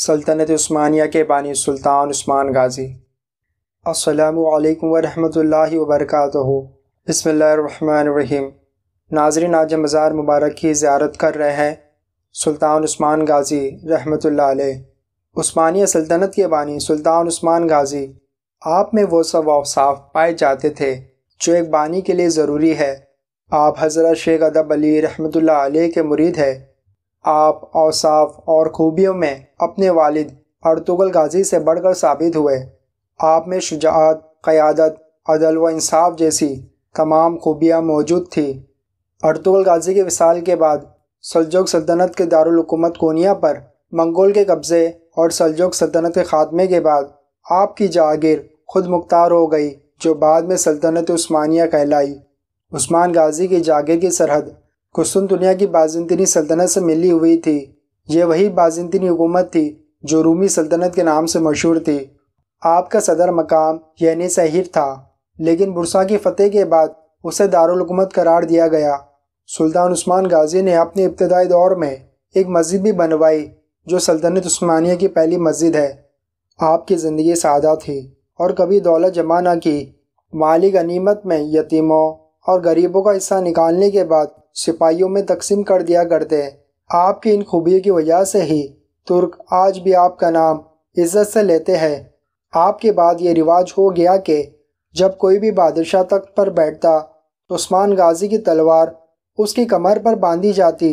सल्तनत उस्मानिया के बानी सुल्तान उस्मान गाज़ी असलकम बिस्मिल्लाहिर रहमानिर रहीम नाज़रीन आज मज़ार मुबारक की ज़्यारत कर रहे हैं सुल्तान उस्मान गाज़ी अलैह उस्मानिया सल्तनत के बानी सुल्तान उस्मान गाज़ी आप में वो सब अवसाफ पाए जाते थे जो एक बानी के लिए ज़रूरी है आप हज़रत शेख अदब अली रहमत के मुरीद है आप औसाफ और खूबियों में अपने वालिद अर्तुगल गाजी से बढ़कर साबित हुए आप में शुजात क़्यादत अदल व इंसाफ जैसी तमाम खूबियाँ मौजूद थी अर्तुगल गाजी के विसाल के बाद सलजोग सल्तनत के दारकूमत कोनिया पर मंगोल के कब्ज़े और सलजोग सल्तनत के ख़ात्मे के बाद आपकी जागीर खुद मुख्तार हो गई जो बाद में सल्तनत उस्मानिया कहलाई उस्मान गाजी की जागीर की सरहद कुस्तुन दुनिया की बाजनतीनी सल्तनत से मिली हुई थी ये वही बाजनतीनी हुकूमत थी जो रूमी सल्तनत के नाम से मशहूर थी आपका सदर मकाम यानी सहिर था लेकिन बुरसा की फतेह के बाद उसे दारकूमत करार दिया गया सुल्तान उस्मान गाजी ने अपने इब्तदाई दौर में एक मस्जिद भी बनवाई जो सल्तनत उस्मानिया की पहली मस्जिद है आपकी ज़िंदगी सादा थी और कभी दौलत जमा ना की माली गनीमत में यतीमों और गरीबों का हिस्सा निकालने के बाद सिपाहियों में तकसीम कर दिया करते आपकी इन खूबियों की वजह से ही तुर्क आज भी आपका नाम इज्जत से लेते हैं आपके बाद ये रिवाज हो गया कि जब कोई भी बादशाह तख्त पर बैठता तो उस्मान गाजी की तलवार उसकी कमर पर बांधी जाती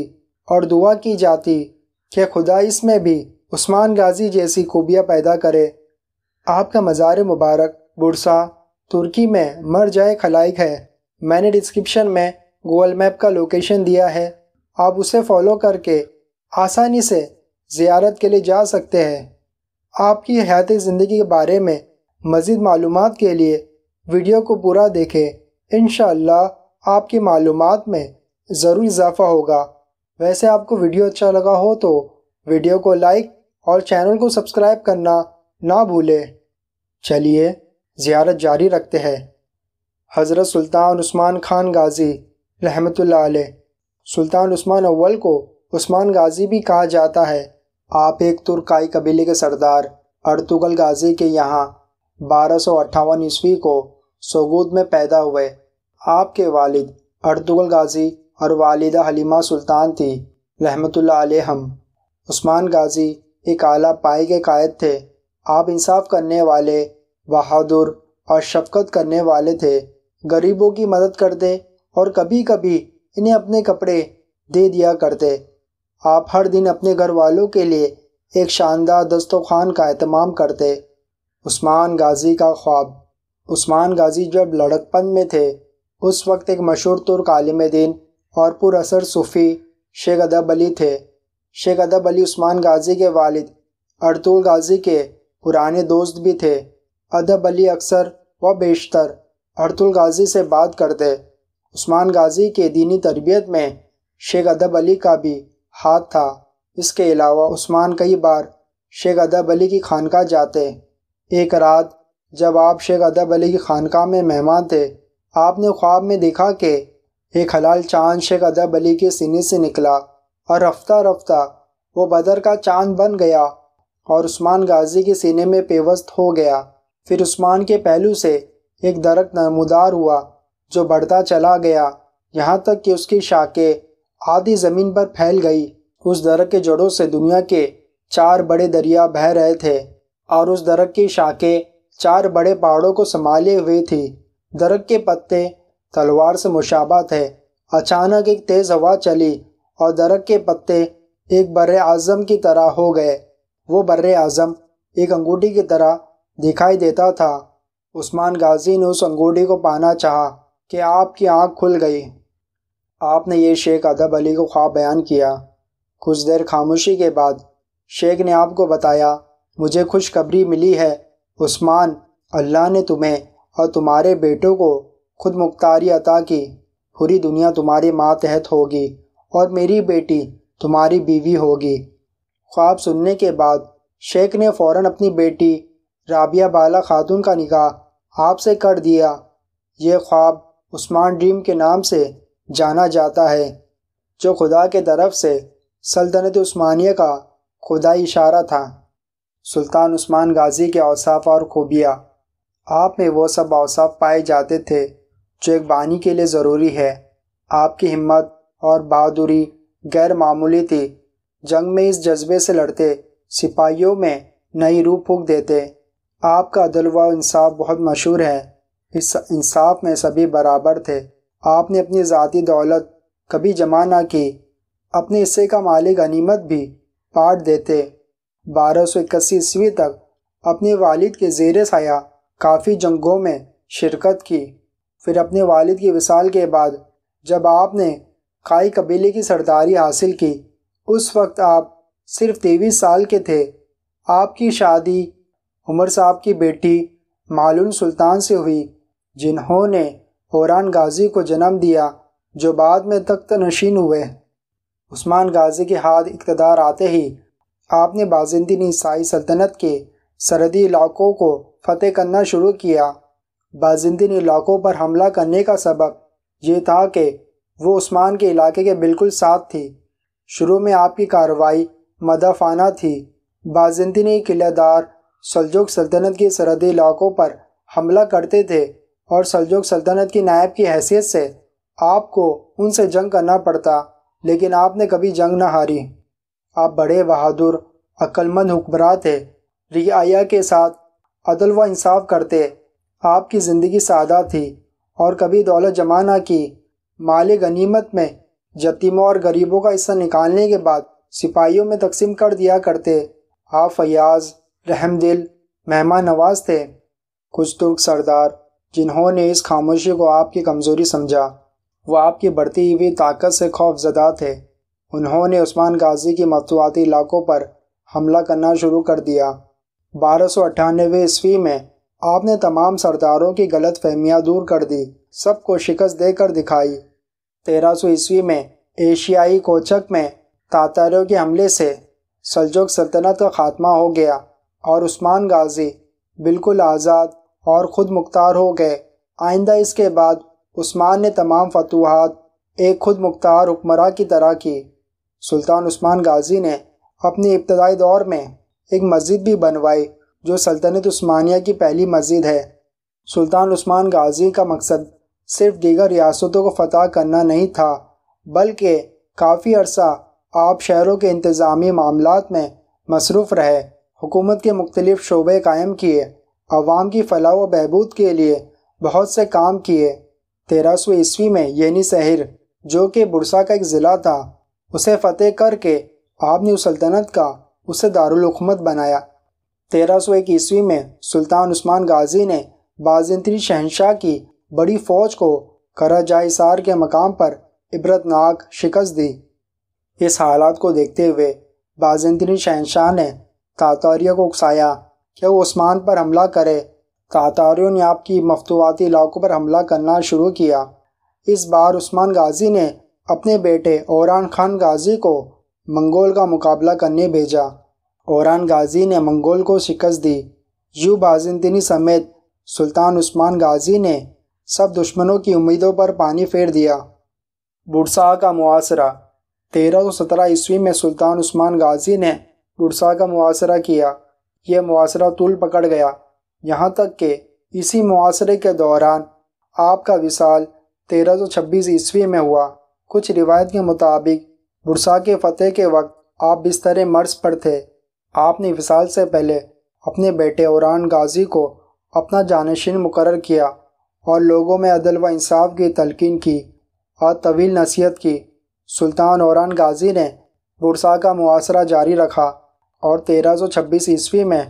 और दुआ की जाती कि खुदा इसमें भी उस्मान गाजी जैसी खूबियाँ पैदा करे आपका मज़ार मुबारक बुरसा तुर्की में मर जाए खलाइक है मैंने डिस्क्रिप्शन में गूगल मैप का लोकेशन दिया है आप उसे फॉलो करके आसानी से ज़ियारत के लिए जा सकते हैं आपकी हयात ज़िंदगी के बारे में मज़ीद मालूम के लिए वीडियो को पूरा देखें इन आपकी मालूम में ज़रूर इजाफ़ा होगा वैसे आपको वीडियो अच्छा लगा हो तो वीडियो को लाइक और चैनल को सब्सक्राइब करना ना भूलें चलिए ज़्यारत जारी रखते हैं हज़रत सुल्तान उस्मान खान गाज़ी रहमतुल्लाह अलैह सुल्तान उस्मान अव्वल को उस्मान गाज़ी भी कहा जाता है आप एक तुर्काई कबीले के सरदार अर्तुगल गाजी के यहाँ बारह सौ अट्ठावन ईस्वी को सोगूद में पैदा हुए आपके वालिद अर्तुगल गाजी और वालिदा हलीमा सुल्तान थी रहमतुल्लाह अलैहम उस्मान गाजी एक आला पाए के कायद थे आप इंसाफ करने वाले बहादुर और शफकत करने वाले थे गरीबों की मदद करते और कभी कभी इन्हें अपने कपड़े दे दिया करते आप हर दिन अपने घर वालों के लिए एक शानदार दस्तोखान का अहतमाम करते उस्मान गाजी का ख्वाब उस्मान गाजी जब लड़कपन में थे उस वक्त एक मशहूर तुर्क आलिम दिन और पुरअसर सूफ़ी शेख अदब अली थे शेख अदब अली उस्मान गाजी के वालिद अर्तुल गाजी के पुराने दोस्त भी थे अदब अली अक्सर व बेशतर अरतुल गाजी से बात करते उस्मान गाजी के दीनी तरबियत में शेख अदब अली का भी हाथ था इसके अलावा उस्मान कई बार शेख अदब अली की खानका जाते एक रात जब आप शेख अदब अली की खानका में मेहमान थे आपने ख्वाब में देखा कि एक हलाल चांद शेख अदब अली के सीने से निकला और रफ्ता रफ्ता वो बदर का चांद बन गया और उस्मान गाजी के सीने में पेवस्त हो गया फिर उस्मान के पहलू से एक दरख्त नमदार हुआ जो बढ़ता चला गया यहाँ तक कि उसकी शाखें आधी ज़मीन पर फैल गई उस दरख के जड़ों से दुनिया के चार बड़े दरिया बह रहे थे और उस दरख की शाखें चार बड़े पहाड़ों को संभाले हुए थी दरख के पत्ते तलवार से मुशाबा थे अचानक एक तेज़ हवा चली और दरख के पत्ते एक बड़े आज़म की तरह हो गए वो बर आज़म एक अंगूठी की तरह दिखाई देता था उस्मान गाजी ने उस अंगूठी को पाना चाहा कि आपकी आंख खुल गई आपने ये शेख अदब अली को ख्वाब बयान किया कुछ देर खामोशी के बाद शेख ने आपको बताया मुझे खुशखबरी मिली है उस्मान अल्लाह ने तुम्हें और तुम्हारे बेटों को खुद मुख्तारी अता की पूरी दुनिया तुम्हारी मातहत तहत होगी और मेरी बेटी तुम्हारी बीवी होगी ख्वाब सुनने के बाद शेख ने फौरन अपनी बेटी राबिया बाला खातून का निकाह आपसे कर दिया ये ख्वाब उस्मान ड्रीम के नाम से जाना जाता है जो खुदा के तरफ से सल्तनत उस्मानिया का खुदाई इशारा था सुल्तान उस्मान गाजी के अवसाफ और खूबिया आप में वो सब अवसाफ पाए जाते थे जो एक बानी के लिए ज़रूरी है आपकी हिम्मत और बहादुरी गैर मामूली थी जंग में इस जज्बे से लड़ते सिपाहियों में नई रूप फूक देते आपका अदल व इंसाफ बहुत मशहूर है इस इंसाफ में सभी बराबर थे आपने अपनी ज़ाती दौलत कभी जमा ना की अपने हिस्से का मालिक गनीमत भी पाट देते बारह सौ इक्यासी ईस्वी तक अपने वालिद के जेर साया काफ़ी जंगों में शिरकत की फिर अपने वालिद के विसाल के बाद जब आपने काई कबीले की सरदारी हासिल की उस वक्त आप सिर्फ तेईस साल के थे आपकी शादी उमर साहब की बेटी मालून सुल्तान से हुई जिन्होंने होरान गाजी को जन्म दिया जो बाद में तख्त नशीन हुए उस्मान गाजी के हाथ इकतदार आते ही आपने बाजिंदी ईसाई सल्तनत के सरहदी इलाकों को फतेह करना शुरू किया बाजिंदी इलाकों पर हमला करने का सबब यह था कि वो उस्मान के इलाके के बिल्कुल साथ थी शुरू में आपकी कार्रवाई मदाफाना थी बाजिंदी किलेदार सलजोग सल्तनत के सरहदी इलाकों पर हमला करते थे और सलजोग सल्तनत की नायब की हैसियत से आपको उनसे जंग करना पड़ता लेकिन आपने कभी जंग न हारी आप बड़े बहादुर अक्लमंद हुक्मरान थे रियाया के साथ अदल व इंसाफ करते आपकी ज़िंदगी सादा थी और कभी दौलत जमाना की माल गनीमत में जतीमों और गरीबों का हिस्सा निकालने के बाद सिपाहियों में तकसीम कर दिया करते आफयाज हाँ, फयाज रहमदिल मेहमान नवाज थे कुछ तुर्क सरदार जिन्होंने इस खामोशी को आपकी कमज़ोरी समझा वह आपकी बढ़ती हुई ताकत से खौफजदा थे उन्होंने उस्मान गाजी के मतवाती इलाकों पर हमला करना शुरू कर दिया बारह सौ अट्ठानवे ईस्वी में आपने तमाम सरदारों की गलत फहमियाँ दूर कर दी सबको शिकस्त देकर दिखाई 1300 ईस्वी में एशियाई कोचक में तातारों के हमले से सलजोग सल्तनत का खात्मा हो गया और उस्मान गाजी बिल्कुल आज़ाद और ख़ुद मुख्तार हो गए आइंदा इसके बाद उस्मान ने तमाम फतूहत एक खुद मुख्तार हुक्मरा की तरह की सुल्तान उस्मान गाजी ने अपने इब्तदाई दौर में एक मस्जिद भी बनवाई जो सल्तनत उस्मानिया की पहली मस्जिद है सुल्तान उस्मान गाजी का मकसद सिर्फ दीगर रियासतों को फतह करना नहीं था बल्कि काफ़ी अरसा आप शहरों के इंतज़ामी मामलों में मसरूफ़ रहे हुकूमत के मुख्तलिफ शोबे कायम किए अवाम की फलाह व बहबूद के लिए बहुत से काम किए तेरह सौ ईस्वी में यनी शहर जो कि बुरसा का एक ज़िला था उसे फतेह करके आपने सल्तनत का उसे दारुलहकूमत बनाया तेरह सौ एक ईस्वी में सुल्तान उस्मान गाजी ने बाजेंतरी शहनशाह की बड़ी फौज को कराजाइसार के मकाम पर इबरतनाक शिकस्त दी इस हालात को देखते हुए बाजेंद्रीन शहनशाह ने तातारिया को उकसाया कि वो उस्मान पर हमला करे तातारियों ने आपकी मफतवाती इलाकों पर हमला करना शुरू किया इस बार उस्मान गाजी ने अपने बेटे औरान खान गाजी को मंगोल का मुकाबला करने भेजा औरान गाजी ने मंगोल को शिकस्त दी यू बाजिंदनी समेत सुल्तान उस्मान गाजी ने सब दुश्मनों की उम्मीदों पर पानी फेर दिया बुरसा का मुआसरा तेरह सौ सत्रह ईस्वी में सुल्तान उस्मान गाजी ने बुरसा का मुआसरा किया यह मुआसरा तुल पकड़ गया यहाँ तक कि इसी मुआसरे के दौरान आपका विशाल तेरह सौ छब्बीस ईस्वी में हुआ कुछ रिवायत के मुताबिक बुरसा के फतेह के वक्त आप बिस्तर मर्ज पर थे आपने विशाल से पहले अपने बेटे औरान गाजी को अपना जानशीन मुकर किया और लोगों में अदल व इंसाफ की तलकिन की और तवील नसीहत की सुल्तान औरान गाजी ने बुरसा का मुआसरा जारी रखा और 1326 ईस्वी में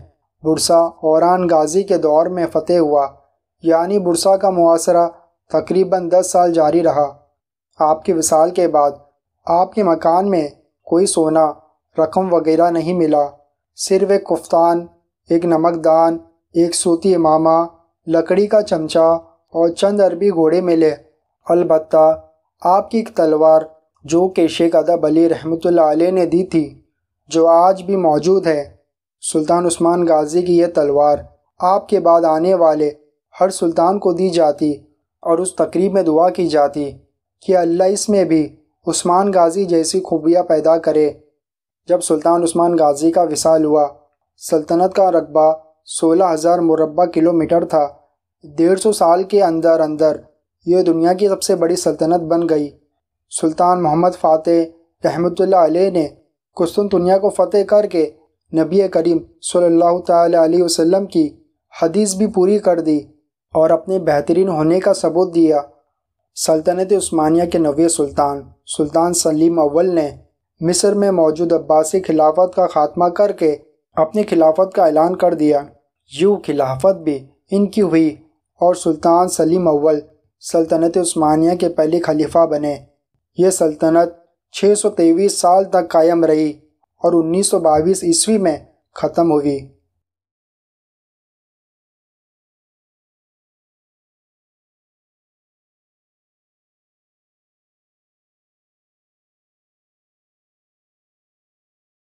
बुरसा औरान गाजी के दौर में फतेह हुआ यानी बुरसा का मुआसरा तकरीबन 10 साल जारी रहा आपके विसाल के बाद आपके मकान में कोई सोना रकम वगैरह नहीं मिला सिर्फ एक कुफ्तान एक नमकदान एक सूती इमामा लकड़ी का चमचा और चंद अरबी घोड़े मिले अलबत् आपकी एक तलवार जो कि शेख अदब अली रहमत ने दी थी जो आज भी मौजूद है सुल्तान उस्मान गाजी की यह तलवार आपके बाद आने वाले हर सुल्तान को दी जाती और उस तकरीब में दुआ की जाती कि अल्लाह इसमें भी उस्मान गाजी जैसी खूबियाँ पैदा करे जब सुल्तान उस्मान गाजी का विसाल हुआ सल्तनत का रकबा सोलह हज़ार मुरबा किलोमीटर था डेढ़ सौ साल के अंदर अंदर ये दुनिया की सबसे बड़ी सल्तनत बन गई सुल्तान मोहम्मद फ़ातेह रहमतुल्लाह अलैह ने कुस्तुन दुनिया को फतेह करके नबी करीम सल्लल्लाहु अलैहि वसल्लम की हदीस भी पूरी कर दी और अपने बेहतरीन होने का सबूत दिया सल्तनत उस्मानिया के नवे सुल्तान सुल्तान सलीम अव्वल ने मिस्र में मौजूद अब्बासी खिलाफत का खात्मा करके अपनी खिलाफत का ऐलान कर दिया यूँ खिलाफत भी इनकी हुई और सुल्तान सलीम अव्वल सल्तनत उस्मानिया के पहले खलीफा बने ये सल्तनत 623 साल तक कायम रही और उन्नीस ईस्वी में ख़त्म हुई